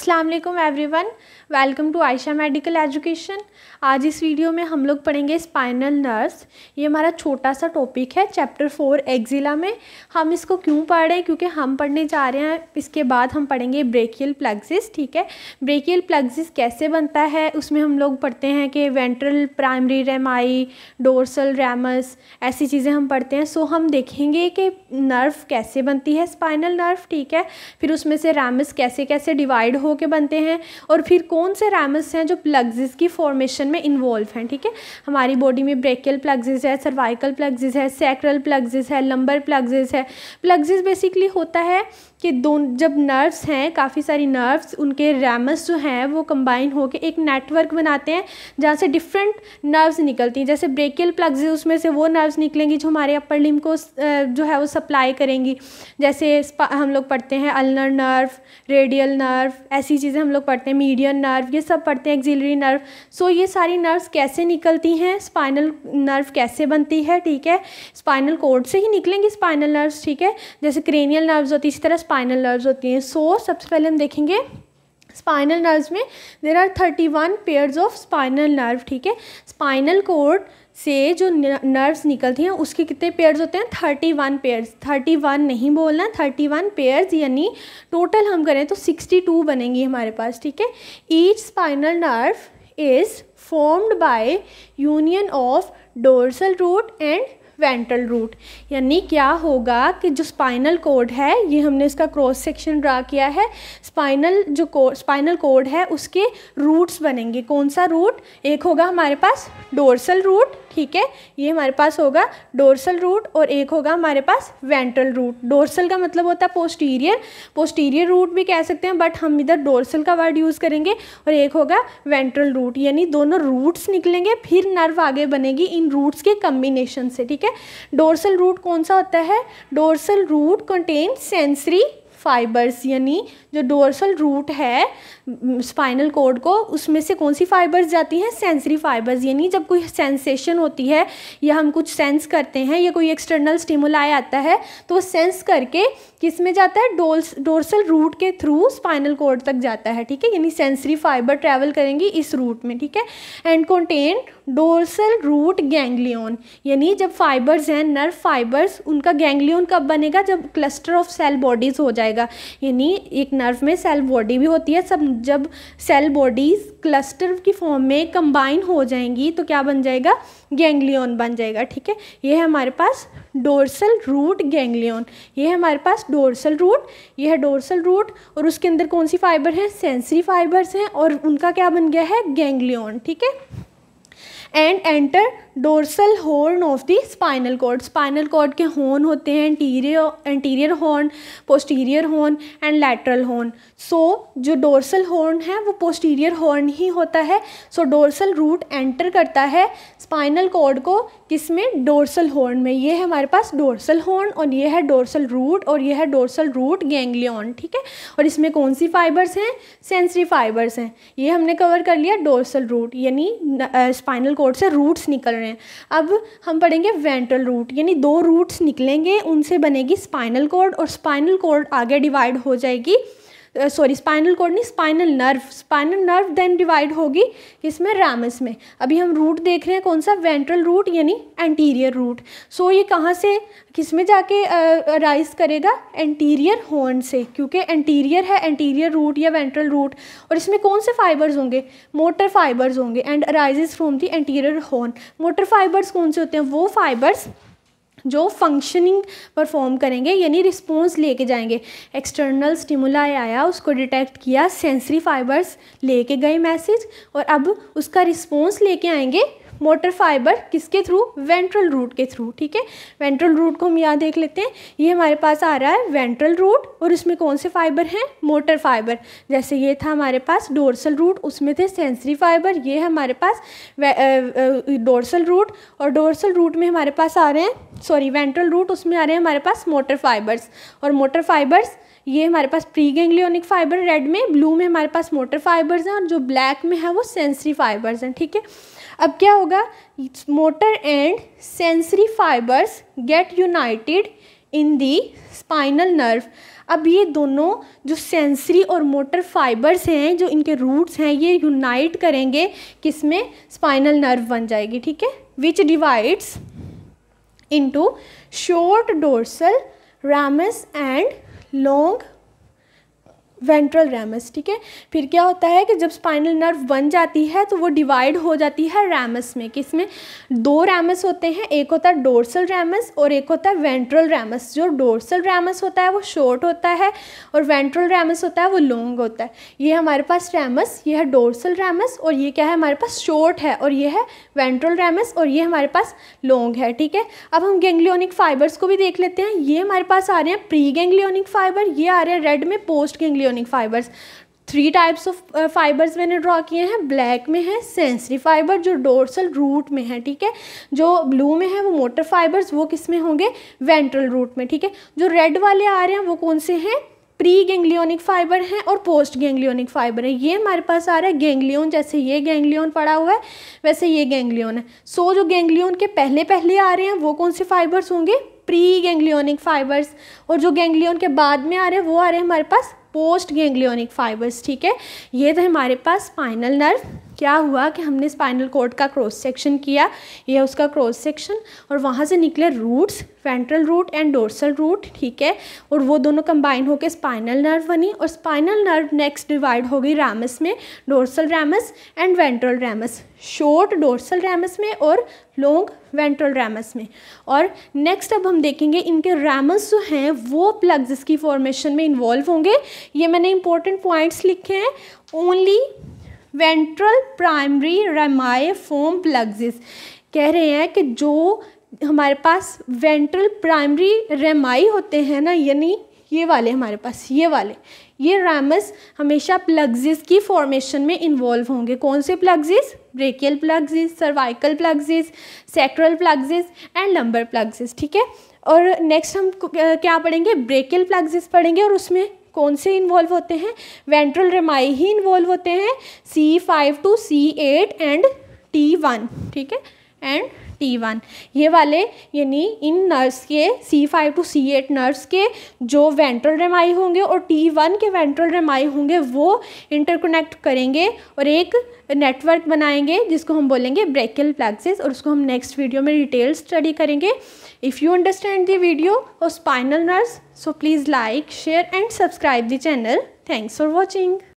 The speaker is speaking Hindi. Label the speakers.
Speaker 1: Aslam everyone welcome to Ayesha medical education आज इस वीडियो में हम लोग पढ़ेंगे स्पाइनल नर्व्स ये हमारा छोटा सा टॉपिक है चैप्टर फोर एक्जिला में हम इसको क्यों पढ़ रहे हैं क्योंकि हम पढ़ने जा रहे हैं इसके बाद हम पढ़ेंगे ब्रेकियल प्लग्सिस ठीक है ब्रेकियल प्लग्सिस कैसे बनता है उसमें हम लोग पढ़ते हैं कि ventral primary rami dorsal ramus ऐसी चीज़ें हम पढ़ते हैं सो हम देखेंगे कि नर्व कैसे बनती है स्पाइनल नर्व ठीक है फिर उसमें से रैमस कैसे कैसे डिवाइड हो के बनते हैं और फिर कौन से रैमस हैं जो प्लग्जिस की फॉर्मेशन में इन्वॉल्व हैं ठीक है हमारी बॉडी में ब्रेकियल प्लग्जिस है सर्वाइकल प्लग्जिस है सैक्रल प्लग्जिस है लंबर प्लग्जिस है प्लग्जिस बेसिकली होता है कि दोनों जब नर्व्स हैं काफ़ी सारी नर्व्स उनके रैमस जो हैं वो कंबाइन होकर एक नेटवर्क बनाते हैं जहाँ से डिफरेंट नर्व्स निकलती हैं जैसे ब्रेकियल प्लग्स उसमें से वो नर्व्स निकलेंगी जो हमारे अपर लिम को जो है वो सप्लाई करेंगी जैसे हम लोग पढ़ते हैं अल्नर नर्व रेडियल नर्व ऐसी चीज़ें हम लोग पढ़ते हैं मीडियन नर्व ये सब पढ़ते हैं एक्जिलरी नर्व सो ये सारी नर्व्स कैसे निकलती हैं स्पाइनल नर्व कैसे बनती है ठीक है स्पाइनल कोड से ही निकलेंगी स्पाइनल नर्व्स ठीक है जैसे क्रेनियल नर्व्स होती इसी तरह स्पाइनल नर्व्स होती हैं सो so, सबसे पहले हम देखेंगे स्पाइनल नर्व्स में there are thirty one pairs of spinal nerve ठीक है स्पाइनल कोड से जो नर्व्स निकलती हैं उसके कितने पेयर्स होते हैं thirty one pairs thirty one नहीं बोलना थर्टी वन पेयर्स यानी टोटल हम करें तो सिक्सटी टू बनेंगी हमारे पास ठीक है each spinal nerve is formed by union of dorsal root and ventral root यानी क्या होगा कि जो स्पाइनल कोड है ये हमने इसका क्रॉस सेक्शन ड्रा किया है स्पाइनल जो स्पाइनल कोड है उसके रूट्स बनेंगे कौन सा रूट एक होगा हमारे पास डोरसल रूट ठीक है ये हमारे पास होगा डोर्सल रूट और एक होगा हमारे पास वेंट्रल रूट डोर्सल का मतलब होता है पोस्टीरियर पोस्टीरियर रूट भी कह सकते हैं बट हम इधर डोर्सल का वर्ड यूज़ करेंगे और एक होगा वेंट्रल रूट यानी दोनों रूट्स निकलेंगे फिर नर्व आगे बनेगी इन रूट्स के कम्बिनेशन से ठीक है डोर्सल रूट कौन सा होता है dorsal root contain sensory fibres यानी जो डोर्सल रूट है स्पाइनल कोड को उसमें से कौन सी फाइबर्स जाती हैं सेंसरी फाइबर्स यानी जब कोई सेंसेशन होती है या हम कुछ सेंस करते हैं या कोई एक्सटर्नल स्टिमुलाई आता है तो वो सेंस करके किस में जाता है डोल्स डोर्सल रूट के थ्रू स्पाइनल कोड तक जाता है ठीक है यानी सेंसरी फाइबर ट्रैवल करेंगी इस रूट में ठीक है and contain dorsal root ganglion यानी जब फाइबर्स हैं नर्व फाइबर्स उनका गैंग्लियन कब बनेगा जब क्लस्टर ऑफ सेल बॉडीज़ हो जाएगा यानी एक नर्व में सेल बॉडी भी होती है सब जब सेल बॉडीज़ क्लस्टर की फॉर्म में कंबाइन हो जाएंगी तो क्या बन जाएगा गैंग्लियन बन जाएगा ठीक है ये है हमारे पास डोर्सल रूट गैंग्लियन ये है हमारे पास डोर्सल रूट ये है डोर्सल रूट और उसके अंदर कौन सी फाइबर है सेंसरी फाइबर्स हैं और उनका क्या बन गया है गैंग्लियन ठीक है and enter dorsal horn of the spinal cord spinal cord के हॉर्न होते हैं anterior anterior horn posterior horn and lateral horn so जो डोर्सल हॉर्न है वो पोस्टीरियर हॉर्न ही होता है सो डोर्सल रूट एंटर करता है स्पाइनल कॉर्ड को किसमें डोर्सल हॉर्न में ये है हमारे पास डोर्सल हॉर्न और ये है डोर्सल रूट और ये है डोर्सल रूट गैंग्लियन ठीक है और इसमें कौन सी फाइबर्स हैं सेंसरी फाइबर्स हैं ये हमने कवर कर लिया डोर्सल रूट यानी स्पाइनल कोड से रूट्स निकल रहे हैं अब हम पढ़ेंगे वेंट्रल रूट यानी दो रूट्स निकलेंगे उनसे बनेगी स्पाइनल कोड और स्पाइनल कोड आगे डिवाइड हो जाएगी सॉरी स्पाइनल कोड नहीं spinal nerve spinal nerve then divide होगी इसमें रैमस में अभी हम रूट देख रहे हैं कौन सा वेंट्रल रूट यानी एंटीरियर रूट सो ये कहाँ से किस में जाके राइज करेगा एंटीरियर हॉर्न से क्योंकि एंटीरियर है एंटीरियर रूट या वेंट्रल रूट और इसमें कौन से फाइबर्स होंगे मोटर फाइबर्स होंगे and arises from the anterior horn motor fibres कौन से होते हैं वो फाइबर्स जो फंक्शनिंग परफॉर्म करेंगे यानी रिस्पॉन्स लेके जाएंगे एक्सटर्नल स्टिमुलाई आया उसको डिटेक्ट किया सेंसरी फाइबर्स लेके गए मैसेज और अब उसका रिस्पॉन्स लेके आएंगे मोटर फाइबर किसके थ्रू वेंट्रल रूट के थ्रू ठीक है वेंट्रल रूट को हम यहाँ देख लेते हैं ये हमारे पास आ रहा है वेंट्रल रूट और इसमें कौन से फाइबर हैं मोटर फाइबर जैसे ये था हमारे पास डोरसल रूट उसमें थे सेंसरी फाइबर ये हमारे पास डोरसल रूट और डोरसल रूट में हमारे पास आ रहे हैं सॉरी वेंट्रल रूट उसमें आ रहे हैं हमारे पास मोटर फाइबर्स और मोटर फाइबर्स ये हमारे पास प्री गेंगलियोनिक फाइबर रेड में ब्लू में हमारे पास मोटर फाइबर्स हैं और जो ब्लैक में है वो सेंसरी फाइबर्स हैं ठीक है अब क्या होगा motor and sensory fibers get united in the spinal nerve अब ये दोनों जो सेंसरी और मोटर फाइबर्स हैं जो इनके रूट्स हैं ये यूनाइट करेंगे किसमें स्पाइनल नर्व बन जाएगी ठीक है which divides into short dorsal ramus and long ventral ramus ठीक है फिर क्या होता है कि जब स्पाइनल नर्व बन जाती है तो वो डिवाइड हो जाती है रैमस में इसमें दो रैमस होते हैं एक होता है डोर्सल रैमस और एक होता है वेंट्रल रैमस जो डोर्सल रैमस होता है वो शॉर्ट होता है और वेंट्रल रैमस होता है वो लॉन्ग होता है ये हमारे पास रैमस ये है डोर्सल रैमस और ये क्या है हमारे पास शॉर्ट है और ये है वेंट्रल रैमस और ये हमारे पास लॉन्ग है ठीक है अब हम गेंग्लियोनिक फाइबर्स को भी देख लेते हैं ये हमारे पास आ रहे हैं प्री गेंग्लियोनिक फाइबर ये आ रहे हैं रेड में पोस्ट गेंग्लियोनिक क्रियोनिक fibers three types of fibers मैंने ड्रॉ किए हैं ब्लैक में है सेंसरी फाइबर जो डोर्सल रूट में है ठीक है जो ब्लू में है वो मोटर फाइबर्स वो किस में होंगे वेंट्रल रूट में ठीक है जो रेड वाले आ रहे हैं वो कौन से हैं प्री गैंग्लियोनिक फाइबर हैं और पोस्ट गैंग्लियोनिक फाइबर हैं ये हमारे पास आ रहा है गैंग्लियन जैसे ये गैंग्लियन पड़ा हुआ है वैसे ये गैंग्लियन है सो so, जो गैंग्लियन के पहले पहले आ रहे हैं वो कौन से फाइबर्स होंगे प्री गैंग्लियोनिक फाइबर्स और जो गैंग्लियन के बाद में आ रहे हैं वो आ रहे हैं हमारे पास पोस्ट गेंग्लियोनिक फाइबर्स ठीक है ये थे हमारे पास स्पाइनल नर्व क्या हुआ कि हमने स्पाइनल कोड का क्रॉस सेक्शन किया यह उसका क्रॉस सेक्शन और वहाँ से निकले roots ventral root and dorsal root ठीक है और वो दोनों कंबाइन होकर स्पाइनल नर्व बनी और स्पाइनल नर्व नेक्स्ट डिवाइड हो गई रैमस में dorsal ramus and ventral ramus short dorsal ramus में और लॉन्ग वेंट्रल रैमस में और नेक्स्ट अब हम देखेंगे इनके रैमस जो हैं वो प्लग्स की फॉर्मेशन में इन्वॉल्व होंगे ये मैंने इंपॉर्टेंट पॉइंट्स लिखे हैं only ventral primary rami form plexus कह रहे हैं कि जो हमारे पास वेंट्रल प्राइमरी रेमाई होते हैं ना यानी ये वाले हमारे पास ये वाले ये रैमस हमेशा प्लग्जिस की फॉर्मेशन में इन्वॉल्व होंगे कौन से plexus brachial plexus cervical plexus sacral plexus and lumbar plexus ठीक है और नेक्स्ट हम क्या पढ़ेंगे ब्रेकियल प्लग्जिस पढ़ेंगे और उसमें कौन से इन्वॉल्व होते हैं वेंट्रल रेमाई ही इन्वॉल्व होते हैं C five to C eight and T one ठीक है एंड टी वन ये वाले यानी इन नर्स के C five to C eight nerves के जो वेंट्रल रेमाई होंगे और टी वन के वेंट्रल रेमाई होंगे वो इंटरकनेक्ट करेंगे और एक नेटवर्क बनाएंगे जिसको हम बोलेंगे ब्रेकल प्लेक्सिस और उसको हम नेक्स्ट वीडियो में डिटेल स्टडी करेंगे if you understand the video और spinal nerves so please like share and subscribe the channel thanks for watching